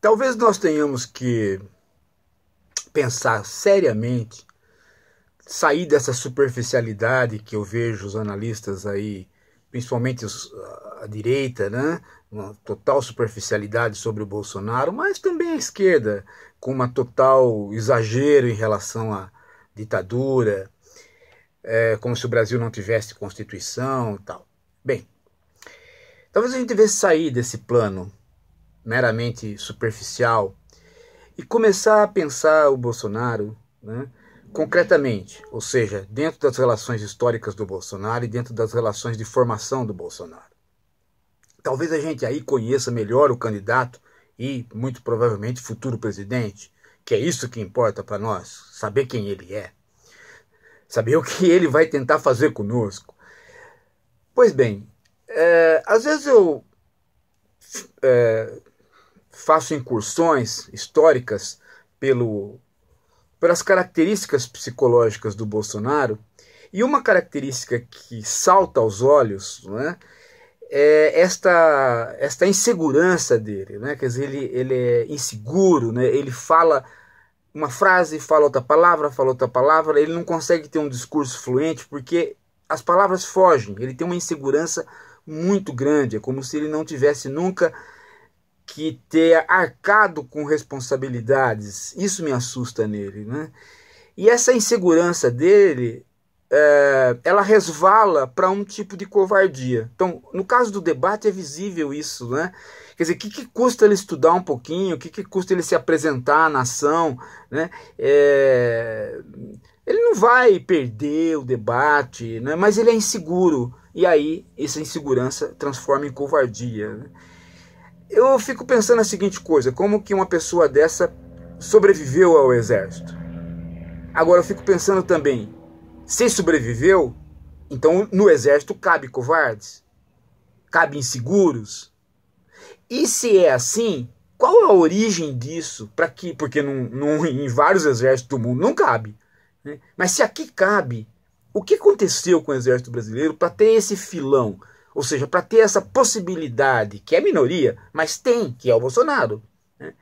Talvez nós tenhamos que pensar seriamente, sair dessa superficialidade que eu vejo os analistas aí, principalmente os, a direita, né? uma total superficialidade sobre o Bolsonaro, mas também a esquerda, com uma total exagero em relação à ditadura, é, como se o Brasil não tivesse constituição e tal. Bem, talvez a gente devesse sair desse plano meramente superficial e começar a pensar o Bolsonaro né, concretamente, ou seja, dentro das relações históricas do Bolsonaro e dentro das relações de formação do Bolsonaro. Talvez a gente aí conheça melhor o candidato e, muito provavelmente, futuro presidente, que é isso que importa para nós, saber quem ele é, saber o que ele vai tentar fazer conosco. Pois bem, é, às vezes eu é, faço incursões históricas pelo, pelas características psicológicas do Bolsonaro, e uma característica que salta aos olhos né, é esta, esta insegurança dele. Né? Quer dizer, ele, ele é inseguro, né? ele fala uma frase, fala outra palavra, fala outra palavra, ele não consegue ter um discurso fluente porque as palavras fogem, ele tem uma insegurança muito grande, é como se ele não tivesse nunca que ter arcado com responsabilidades. Isso me assusta nele, né? E essa insegurança dele, é, ela resvala para um tipo de covardia. Então, no caso do debate é visível isso, né? Quer dizer, o que, que custa ele estudar um pouquinho? O que, que custa ele se apresentar na ação, né? É, ele não vai perder o debate, né? Mas ele é inseguro e aí essa insegurança transforma em covardia. Né? Eu fico pensando a seguinte coisa: como que uma pessoa dessa sobreviveu ao exército? Agora eu fico pensando também: se sobreviveu, então no exército cabe covardes, cabe inseguros. E se é assim, qual a origem disso? Para que? Porque num, num, em vários exércitos do mundo não cabe. Né? Mas se aqui cabe, o que aconteceu com o exército brasileiro para ter esse filão? Ou seja, para ter essa possibilidade, que é minoria, mas tem, que é o Bolsonaro. Né?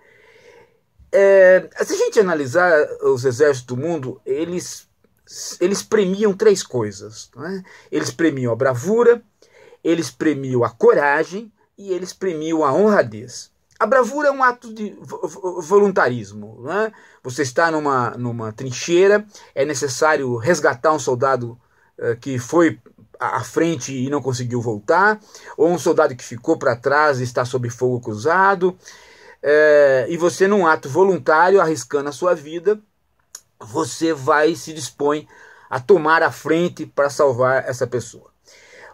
É, se a gente analisar os exércitos do mundo, eles, eles premiam três coisas: né? eles premiam a bravura, eles premiam a coragem e eles premiam a honradez. A bravura é um ato de voluntarismo. Né? Você está numa, numa trincheira, é necessário resgatar um soldado uh, que foi à frente e não conseguiu voltar, ou um soldado que ficou para trás e está sob fogo cruzado, é, e você, num ato voluntário, arriscando a sua vida, você vai e se dispõe a tomar a frente para salvar essa pessoa.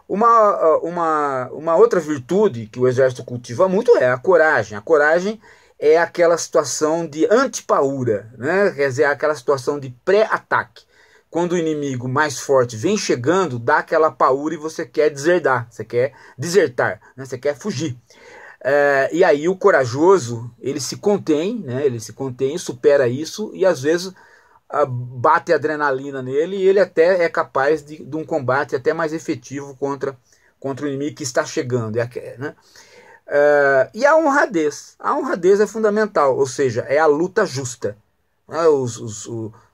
Uma, uma, uma outra virtude que o exército cultiva muito é a coragem. A coragem é aquela situação de antipaura, né? quer dizer, aquela situação de pré-ataque quando o inimigo mais forte vem chegando, dá aquela paura e você quer deserdar, você quer desertar, né? você quer fugir. É, e aí o corajoso, ele se contém, né? ele se contém, supera isso e às vezes ah, bate adrenalina nele e ele até é capaz de, de um combate até mais efetivo contra, contra o inimigo que está chegando. É né? É, e a honradez. A honradez é fundamental, ou seja, é a luta justa. Né? os, os,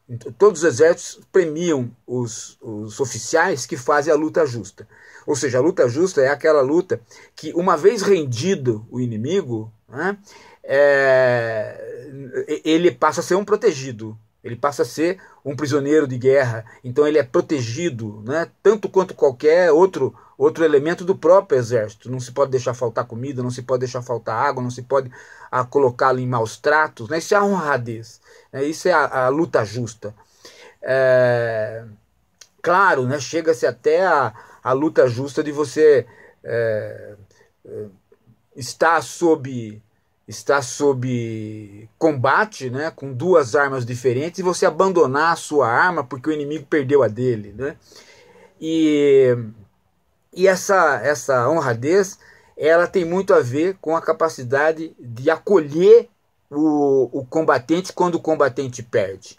então, todos os exércitos premiam os, os oficiais que fazem a luta justa. Ou seja, a luta justa é aquela luta que, uma vez rendido o inimigo, né, é, ele passa a ser um protegido, ele passa a ser um prisioneiro de guerra. Então ele é protegido, né, tanto quanto qualquer outro outro elemento do próprio exército. Não se pode deixar faltar comida, não se pode deixar faltar água, não se pode ah, colocá-lo em maus tratos. Né? Isso é a honradez, né? isso é a, a luta justa. É, claro, né? chega-se até a, a luta justa de você é, é estar sob está sob combate, né, com duas armas diferentes e você abandonar a sua arma porque o inimigo perdeu a dele, né? E e essa, essa honradez, ela tem muito a ver com a capacidade de acolher o, o combatente quando o combatente perde.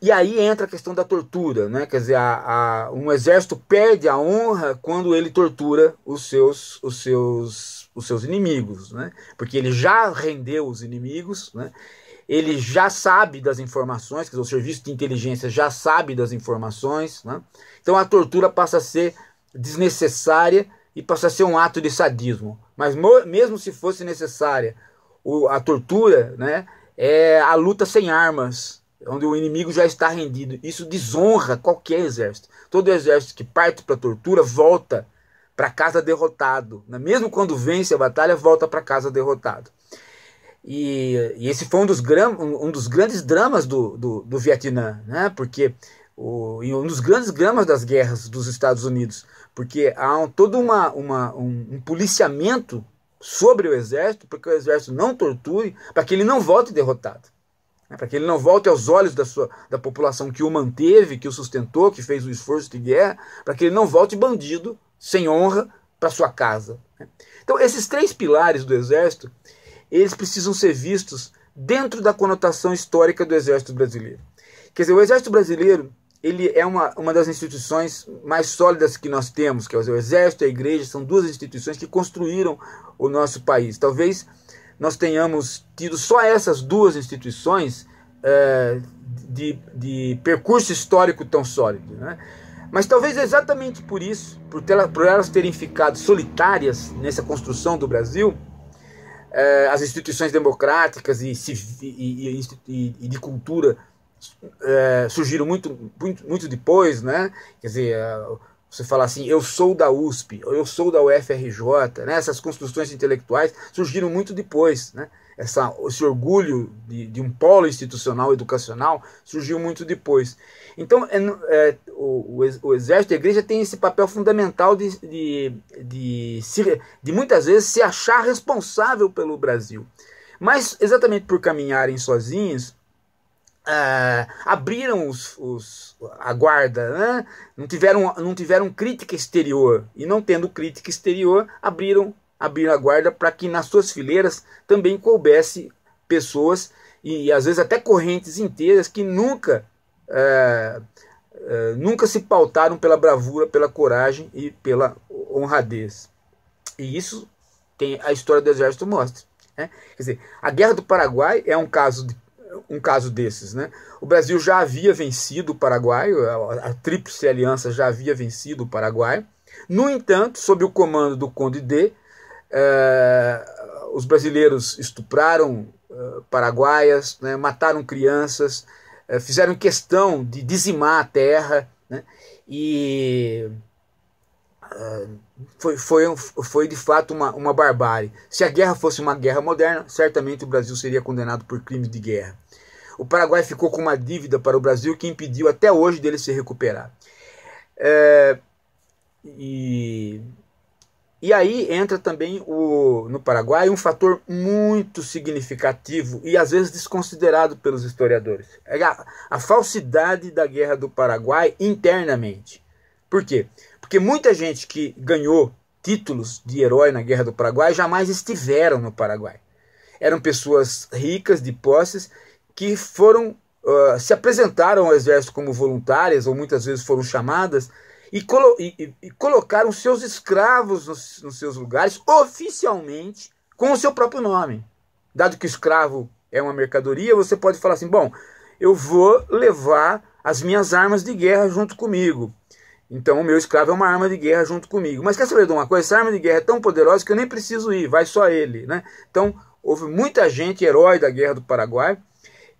E aí entra a questão da tortura, né? Quer dizer, a, a, um exército perde a honra quando ele tortura os seus, os seus, os seus inimigos, né? Porque ele já rendeu os inimigos, né? ele já sabe das informações, quer dizer, o serviço de inteligência já sabe das informações, né? então a tortura passa a ser desnecessária e passa a ser um ato de sadismo. Mas mesmo se fosse necessária o, a tortura, né, é a luta sem armas, onde o inimigo já está rendido. Isso desonra qualquer exército. Todo exército que parte para a tortura volta para casa derrotado. Né? Mesmo quando vence a batalha, volta para casa derrotado. E, e esse foi um dos, um dos grandes dramas do, do, do Vietnã, né? porque o, um dos grandes dramas das guerras dos Estados Unidos, porque há um, todo uma, uma, um, um policiamento sobre o exército, para que o exército não torture, para que ele não volte derrotado, né? para que ele não volte aos olhos da, sua, da população que o manteve, que o sustentou, que fez o esforço de guerra, para que ele não volte bandido, sem honra, para sua casa. Né? Então, esses três pilares do exército eles precisam ser vistos dentro da conotação histórica do Exército Brasileiro. Quer dizer, o Exército Brasileiro ele é uma, uma das instituições mais sólidas que nós temos, que é o Exército e a Igreja, são duas instituições que construíram o nosso país. Talvez nós tenhamos tido só essas duas instituições é, de, de percurso histórico tão sólido. Né? Mas talvez exatamente por isso, por, ter, por elas terem ficado solitárias nessa construção do Brasil, é, as instituições democráticas e, e, e, e de cultura é, surgiram muito, muito, muito depois, né? Quer dizer, é, você fala assim, eu sou da USP, eu sou da UFRJ, né? essas construções intelectuais surgiram muito depois, né? essa, esse orgulho de, de um polo institucional educacional surgiu muito depois. Então, é, é, o, o, exército, a igreja tem esse papel fundamental de, de, de, se, de muitas vezes se achar responsável pelo Brasil. Mas, exatamente por caminharem sozinhos, é, abriram os, os, a guarda, né? não, tiveram, não tiveram crítica exterior. E não tendo crítica exterior, abriram abrir a guarda para que nas suas fileiras também coubesse pessoas e às vezes até correntes inteiras que nunca é, é, nunca se pautaram pela bravura, pela coragem e pela honradez. E isso tem a história do exército mostra. Né? Quer dizer, a guerra do Paraguai é um caso de, um caso desses, né? O Brasil já havia vencido o Paraguai, a, a Tríplice Aliança já havia vencido o Paraguai. No entanto, sob o comando do Conde D, eh, os brasileiros estupraram eh, paraguaias, né, mataram crianças, eh, fizeram questão de dizimar a terra, né, e foi, foi, foi de fato uma, uma barbárie. Se a guerra fosse uma guerra moderna, certamente o Brasil seria condenado por crime de guerra. O Paraguai ficou com uma dívida para o Brasil que impediu até hoje dele se recuperar. É, e aí entra também o, no Paraguai um fator muito significativo e às vezes desconsiderado pelos historiadores. É a, a falsidade da guerra do Paraguai internamente. Por quê? Porque muita gente que ganhou títulos de herói na guerra do Paraguai jamais estiveram no Paraguai. Eram pessoas ricas de posses que foram uh, se apresentaram ao exército como voluntárias ou muitas vezes foram chamadas e, colo e, e colocaram seus escravos nos, nos seus lugares oficialmente com o seu próprio nome. Dado que o escravo é uma mercadoria, você pode falar assim: bom, eu vou levar as minhas armas de guerra junto comigo. Então o meu escravo é uma arma de guerra junto comigo. Mas quer saber de uma coisa? Essa arma de guerra é tão poderosa que eu nem preciso ir, vai só ele. Né? Então houve muita gente, herói da guerra do Paraguai,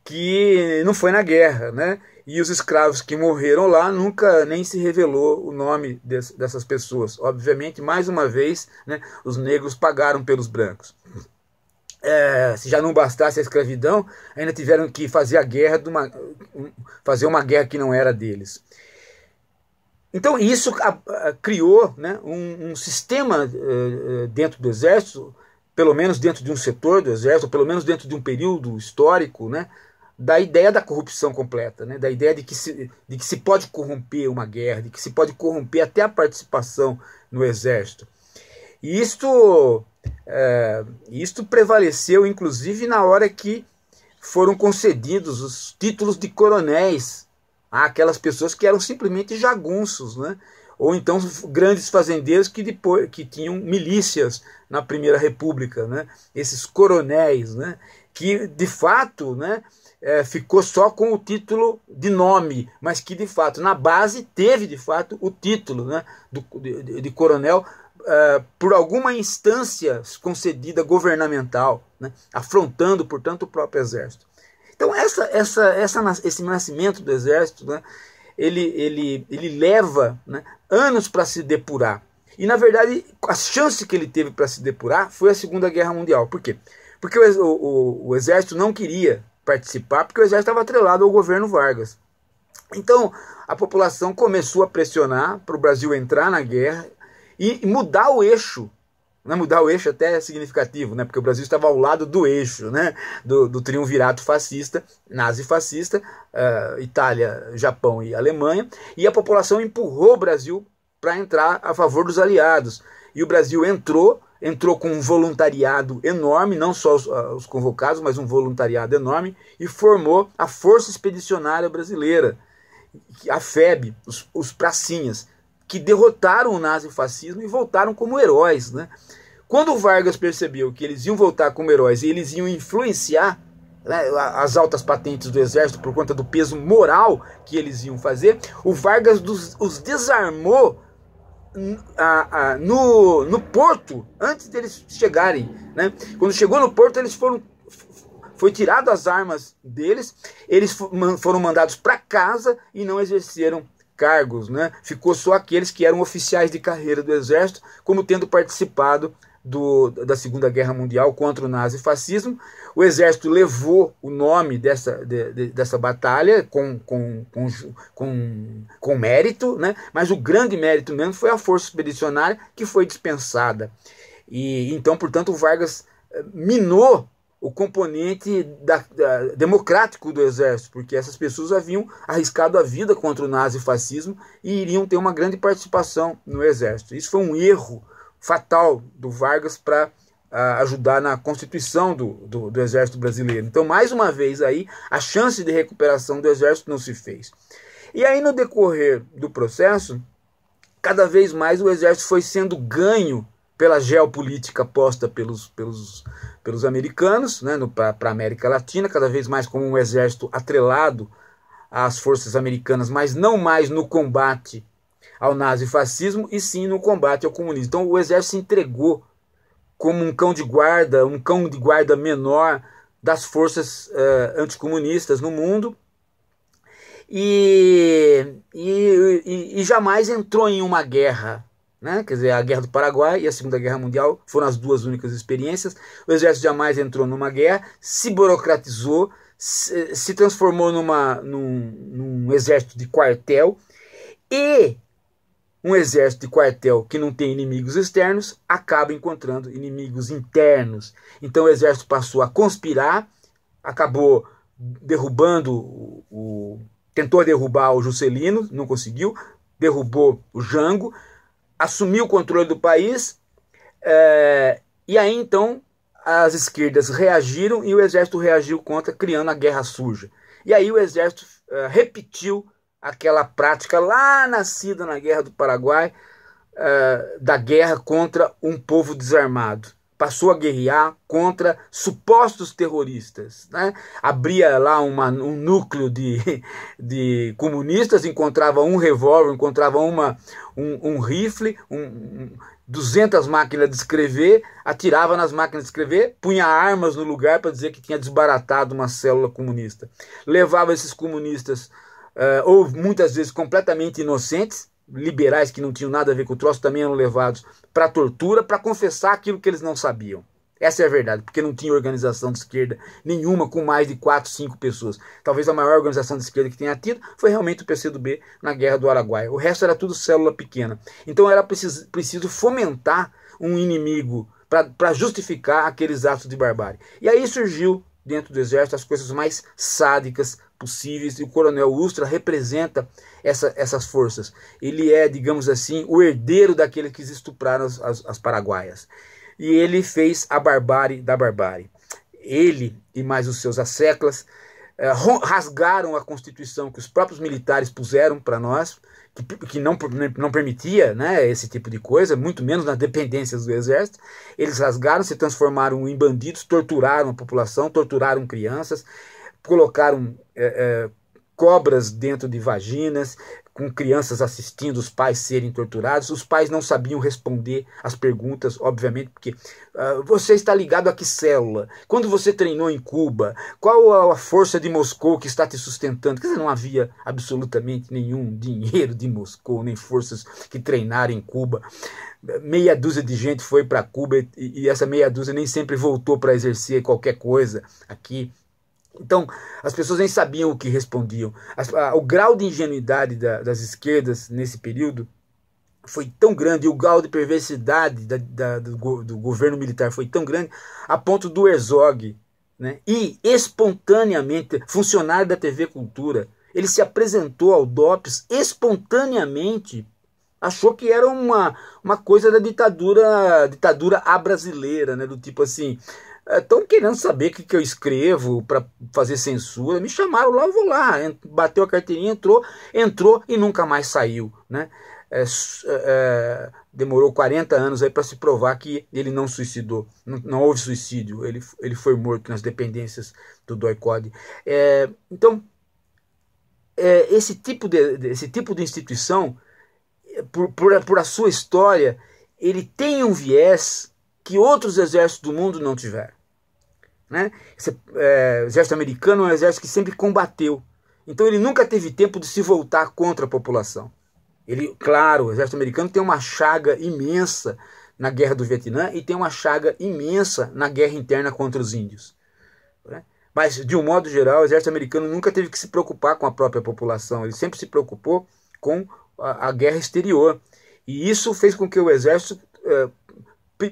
que não foi na guerra, né? E os escravos que morreram lá nunca nem se revelou o nome dessas pessoas. Obviamente, mais uma vez, né, os negros pagaram pelos brancos. É, se já não bastasse a escravidão, ainda tiveram que fazer a guerra uma, fazer uma guerra que não era deles. Então isso criou né, um, um, sistema uh, dentro do exército, pelo menos dentro de um setor do exército, pelo menos dentro de um período histórico, né, da ideia da corrupção completa, né? da ideia de que, se, de que se pode corromper uma guerra, de que se pode corromper até a participação no exército. E isto, é, isto prevaleceu, inclusive, na hora que foram concedidos os títulos de coronéis àquelas pessoas que eram simplesmente jagunços, né? ou então grandes fazendeiros que, depois, que tinham milícias na Primeira República, né? esses coronéis, né? que de fato né, é, ficou só com o título de nome, mas que de fato, na base, teve de fato o título né, do, de, de, coronel é, por alguma instância concedida governamental, né, afrontando, portanto, o próprio exército. Então, essa, essa, essa, esse nascimento do exército, né, ele, ele, ele leva né, anos para se depurar. E, na verdade, a chance que ele teve para se depurar foi a Segunda Guerra Mundial. Por quê? Porque o, o, o exército não queria participar, porque o exército estava atrelado ao governo Vargas. Então, a população começou a pressionar para o Brasil entrar na guerra e mudar o eixo. Né? Mudar o eixo até é significativo, né? porque o Brasil estava ao lado do eixo, né? do, do triunvirato fascista, nazi-fascista, uh, Itália, Japão e Alemanha, e a população empurrou o Brasil para entrar a favor dos aliados. E o Brasil entrou entrou com um voluntariado enorme, não só os, ah, os convocados, mas um voluntariado enorme, e formou a Força Expedicionária Brasileira, a FEB, os, os pracinhas, que derrotaram o nazifascismo e voltaram como heróis. Né? Quando Vargas percebeu que eles iam voltar como heróis e eles iam influenciar né, as altas patentes do exército por conta do peso moral que eles iam fazer, o Vargas dos, os desarmou a, a, no, no porto antes deles chegarem. Né? Quando chegou no porto, eles foram foi tirado as armas deles, eles foram mandados para casa e não exerceram cargos, né? Ficou só aqueles que eram oficiais de carreira do exército, como tendo participado do, da Segunda Guerra Mundial contra o nazifascismo. O exército levou o nome dessa, de, de, dessa batalha com, com, com, com, com mérito, né? mas o grande mérito mesmo foi a força expedicionária que foi dispensada. E então, portanto, o Vargas eh, minou o componente da, da, democrático do exército, porque essas pessoas haviam arriscado a vida contra o nazifascismo e iriam ter uma grande participação no exército. Isso foi um erro fatal do Vargas para ah, ajudar na constituição do, do, do, exército brasileiro. Então, mais uma vez aí, a chance de recuperação do exército não se fez. E aí, no decorrer do processo, cada vez mais o exército foi sendo ganho pela geopolítica posta pelos, pelos, pelos americanos né, para a América Latina, cada vez mais como um exército atrelado às forças americanas, mas não mais no combate ao nazifascismo e sim no combate ao comunismo. Então o exército se entregou como um cão de guarda, um cão de guarda menor das forças eh, anticomunistas no mundo e, e, e, e jamais entrou em uma guerra né? Quer dizer, a Guerra do Paraguai e a Segunda Guerra Mundial foram as duas únicas experiências. O exército jamais entrou numa guerra, se burocratizou, se, se transformou numa, num, num, exército de quartel e um exército de quartel que não tem inimigos externos acaba encontrando inimigos internos. Então o exército passou a conspirar, acabou derrubando o, tentou derrubar o Juscelino, não conseguiu, derrubou o Jango, assumiu o controle do país, é, e aí então as esquerdas reagiram e o exército reagiu contra, criando a guerra suja. E aí o exército é, repetiu aquela prática lá nascida na Guerra do Paraguai, uh, da guerra contra um povo desarmado. Passou a guerrear contra supostos terroristas. Né? Abria lá uma, um núcleo de, de comunistas, encontrava um revólver, encontrava uma, um, um rifle, um, 200 máquinas de escrever, atirava nas máquinas de escrever, punha armas no lugar para dizer que tinha desbaratado uma célula comunista. Levava esses comunistas Uh, ah, ou muitas vezes completamente inocentes, liberais que não tinham nada a ver com o troço, também eram levados para tortura para confessar aquilo que eles não sabiam. Essa é a verdade, porque não tinha organização de esquerda nenhuma com mais de 4, 5 pessoas. Talvez a maior organização de esquerda que tenha tido foi realmente o PCdoB na Guerra do Araguaia. O resto era tudo célula pequena. Então era preciso, preciso fomentar um inimigo para justificar aqueles atos de barbárie. E aí surgiu, dentro do exército, as coisas mais sádicas, possíveis, e o coronel Ustra representa essa, essas forças. Ele é, digamos assim, o herdeiro daqueles que estupraram as, as, as paraguaias. E ele fez a barbárie da barbárie. Ele e mais os seus asseclas eh, rasgaram a Constituição que os próprios militares puseram para nós, que, que, não, não permitia né, esse tipo de coisa, muito menos nas dependências do exército. Eles rasgaram, se transformaram em bandidos, torturaram a população, torturaram crianças, colocaram é, é, cobras dentro de vaginas, com crianças assistindo os pais serem torturados. Os pais não sabiam responder as perguntas, obviamente, porque uh, você está ligado a que célula? Quando você treinou em Cuba? Qual a força de Moscou que está te sustentando? Quer dizer, não havia absolutamente nenhum dinheiro de Moscou, nem forças que treinaram em Cuba. Meia dúzia de gente foi para Cuba e, e essa meia dúzia nem sempre voltou para exercer qualquer coisa aqui então, as pessoas nem sabiam o que respondiam. As, a, o grau de ingenuidade da, das esquerdas nesse período foi tão grande, e o grau de perversidade da, da, do, do, governo militar foi tão grande, a ponto do Herzog, né, e espontaneamente, funcionário da TV Cultura, ele se apresentou ao DOPS espontaneamente, achou que era uma, uma coisa da ditadura ditadura a brasileira, né, do tipo assim, estão querendo saber o que, que eu escrevo para fazer censura. Me chamaram lá, eu vou lá. Bateu a carteirinha, entrou, entrou e nunca mais saiu. Né? É, é, é, demorou 40 anos para se provar que ele não suicidou. Não, não, houve suicídio, ele, ele foi morto nas dependências do doicode É, então, é, esse, tipo de, esse tipo de instituição, é, por, por, por a sua história, ele tem um viés que outros exércitos do mundo não tiveram. Né? Esse, é, exército americano é um exército que sempre combateu. Então ele nunca teve tempo de se voltar contra a população. Ele, claro, o exército americano tem uma chaga imensa na guerra do Vietnã e tem uma chaga imensa na guerra interna contra os índios. Né? Mas, de um modo geral, o exército americano nunca teve que se preocupar com a própria população. Ele sempre se preocupou com a, a guerra exterior. E isso fez com que o exército eh,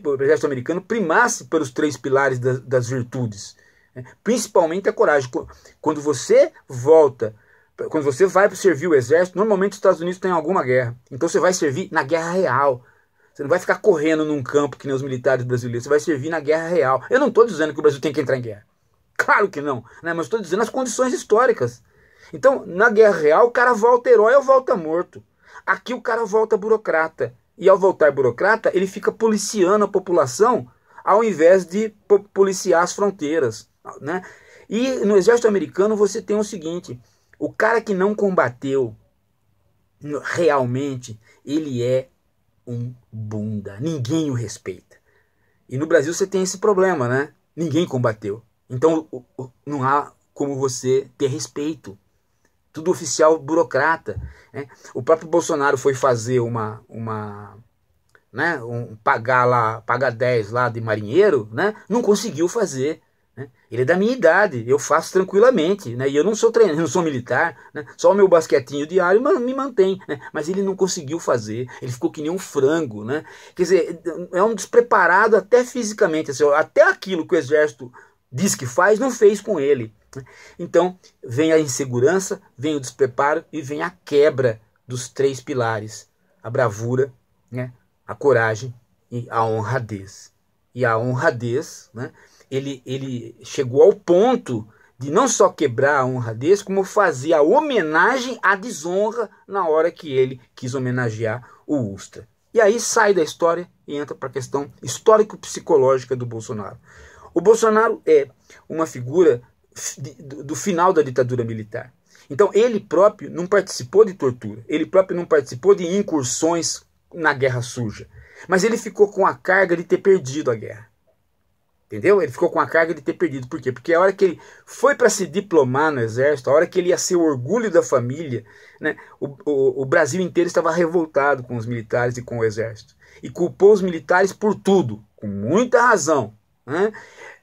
o exército americano primasse pelos três pilares das, das virtudes, né? principalmente a coragem. Quando você volta, quando você vai para servir o exército, normalmente os Estados Unidos têm alguma guerra. Então você vai servir na guerra real. Você não vai ficar correndo num campo que nem os militares brasileiros. Você vai servir na guerra real. Eu não estou dizendo que o Brasil tem que entrar em guerra. Claro que não. Né? Mas estou dizendo as condições históricas. Então, na guerra real, o cara volta herói ou volta morto. Aqui o cara volta burocrata. E ao voltar burocrata, ele fica policiando a população ao invés de policiar as fronteiras. Né? E no exército americano você tem o seguinte: o cara que não combateu realmente, ele é um bunda. Ninguém o respeita. E no Brasil você tem esse problema, né? Ninguém combateu. Então não há como você ter respeito tudo oficial burocrata. Né? O próprio Bolsonaro foi fazer uma. uma né, um, pagar lá, pagar 10 lá de marinheiro, né, não conseguiu fazer. Né? Ele é da minha idade, eu faço tranquilamente, né? e eu não sou treinador, não sou militar, né? só o meu basquetinho diário me mantém, né? mas ele não conseguiu fazer, ele ficou que nem um frango. Né? Quer dizer, é um despreparado até fisicamente, assim, até aquilo que o exército diz que faz, não fez com ele. Né? Então, vem a insegurança, vem o despreparo e vem a quebra dos três pilares: a bravura, né, a coragem e a honradez. E a honradez, né, ele, ele chegou ao ponto de não só quebrar a honradez, como fazer a homenagem à desonra na hora que ele quis homenagear o Ustra. E aí sai da história e entra para a questão histórico-psicológica do Bolsonaro. O Bolsonaro é uma figura do final da ditadura militar. Então, ele próprio não participou de tortura, ele próprio não participou de incursões na guerra suja. Mas ele ficou com a carga de ter perdido a guerra. Entendeu? Ele ficou com a carga de ter perdido. Por quê? Porque a hora que ele foi para se diplomar no exército, a hora que ele ia ser o orgulho da família, né, o, o, o Brasil inteiro estava revoltado com os militares e com o exército. E culpou os militares por tudo, com muita razão. Né?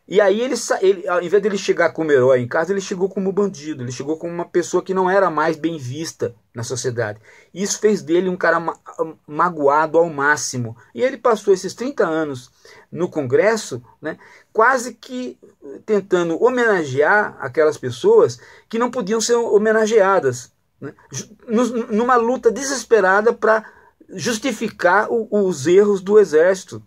E aí ele, ele, ao invés dele chegar como herói em casa, ele chegou como bandido, ele chegou como uma pessoa que não era mais bem vista na sociedade. Isso fez dele um cara ma magoado ao máximo. E ele passou esses 30 anos no Congresso, né, quase que tentando homenagear aquelas pessoas que não podiam ser homenageadas, né, numa luta desesperada para justificar o, os erros do exército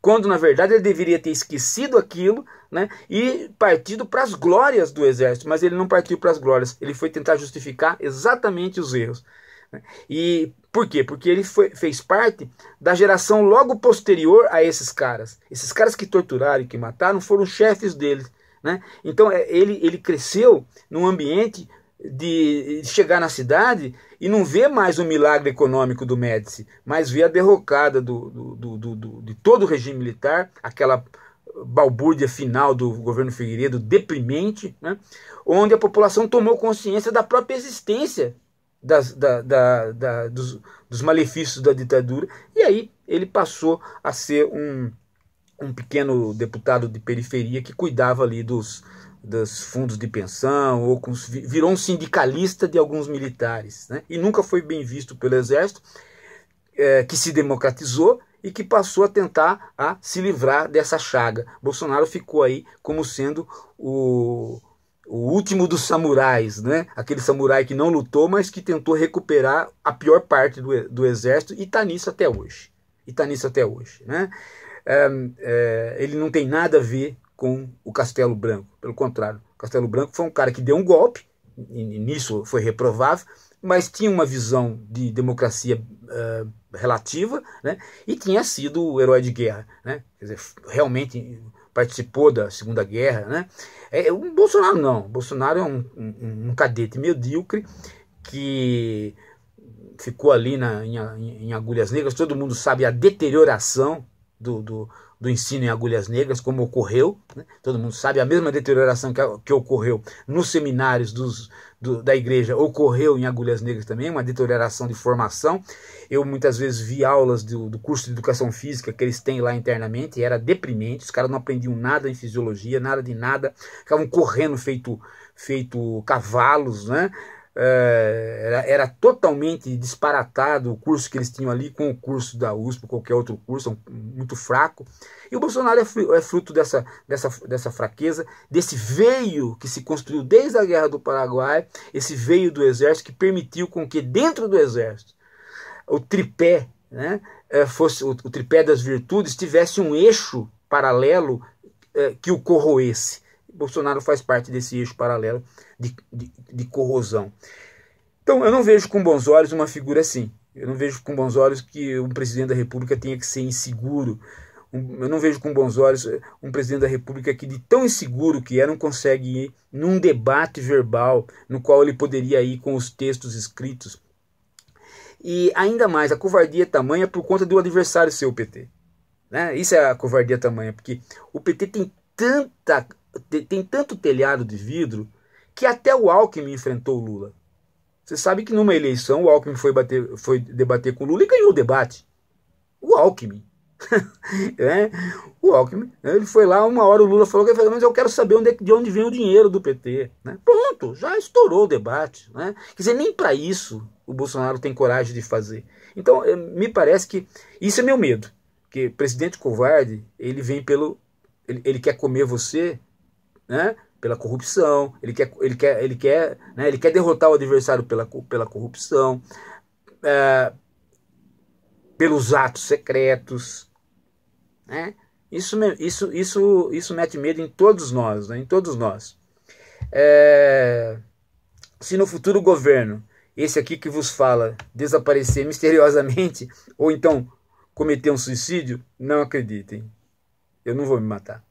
quando na verdade ele deveria ter esquecido aquilo né, e partido para as glórias do exército, mas ele não partiu para as glórias, ele foi tentar justificar exatamente os erros. Né. E por quê? Porque ele foi, fez parte da geração logo posterior a esses caras. Esses caras que torturaram e que mataram foram chefes deles. Né? Então é, ele, ele cresceu num ambiente de chegar na cidade e não ver mais o milagre econômico do Médici, mas ver a derrocada do, do, do, do, de todo o regime militar, aquela balbúrdia final do governo Figueiredo, deprimente, né? onde a população tomou consciência da própria existência das, da, da, da, dos, dos malefícios da ditadura, e aí ele passou a ser um, um pequeno deputado de periferia que cuidava ali dos, dos fundos de pensão ou com, virou um sindicalista de alguns militares, né? E nunca foi bem visto pelo exército, é, que se democratizou e que passou a tentar a se livrar dessa chaga. Bolsonaro ficou aí como sendo o, o último dos samurais, né? Aquele samurai que não lutou, mas que tentou recuperar a pior parte do, do exército e está nisso até hoje. E está nisso até hoje, né? É, é, ele não tem nada a ver com o Castelo Branco. Pelo contrário, o Castelo Branco foi um cara que deu um golpe, nisso foi reprovável, mas tinha uma visão de democracia uh, relativa né? e tinha sido o herói de guerra. Né? Dizer, realmente participou da Segunda Guerra. Né? É, o Bolsonaro não. O Bolsonaro é um, um, um cadete medíocre que ficou ali na, em, em agulhas negras. Todo mundo sabe a deterioração do, do do ensino em agulhas negras, como ocorreu, né? todo mundo sabe, a mesma deterioração que, que ocorreu nos seminários dos, do, da igreja ocorreu em agulhas negras também, uma deterioração de formação. Eu muitas vezes vi aulas do, do curso de educação física que eles têm lá internamente e era deprimente, os caras não aprendiam nada em fisiologia, nada de nada, ficavam correndo feito, feito cavalos, né? É, era, era, totalmente disparatado o curso que eles tinham ali com o curso da USP, qualquer outro curso, é muito fraco. E o Bolsonaro é, é fruto dessa, dessa, dessa fraqueza, desse veio que se construiu desde a Guerra do Paraguai, esse veio do Exército que permitiu com que dentro do Exército o tripé, né, fosse o, o tripé das virtudes tivesse um eixo paralelo eh, que o corroesse. Bolsonaro faz parte desse eixo paralelo de, de, de corrosão. Então, eu não vejo com bons olhos uma figura assim. Eu não vejo com bons olhos que um presidente da República tenha que ser inseguro. eu não vejo com bons olhos eh, um presidente da República que, de tão inseguro que é, não consegue ir num debate verbal no qual ele poderia ir com os textos escritos. E ainda mais, a covardia é tamanha por conta do adversário seu o PT. Né? Isso é a covardia tamanha, porque o PT tem, tanta, tem tanto telhado de vidro que até o Alckmin enfrentou o Lula. Você sabe que numa eleição o Alckmin foi, bater, foi debater com o Lula e ganhou o debate. O Alckmin. é, o Alckmin. Né, ele foi lá, uma hora o Lula falou, mas eu quero saber onde, é de onde vem o dinheiro do PT. Né? Pronto, já estourou o debate. Né? Quer dizer, nem para isso o Bolsonaro tem coragem de fazer. Então, eh, me parece que isso é meu medo. Que presidente covarde, ele vem pelo. Ele, ele quer comer você, né? pela corrupção, ele quer, ele quer, ele quer, né, ele quer derrotar o adversário pela, pela corrupção, é, pelos atos secretos. Né? Isso, isso, isso, isso mete medo em todos nós, né? em todos nós. É, se no futuro governo, esse aqui que vos fala, desaparecer misteriosamente, ou então cometer um suicídio, não acreditem. Eu não vou me matar.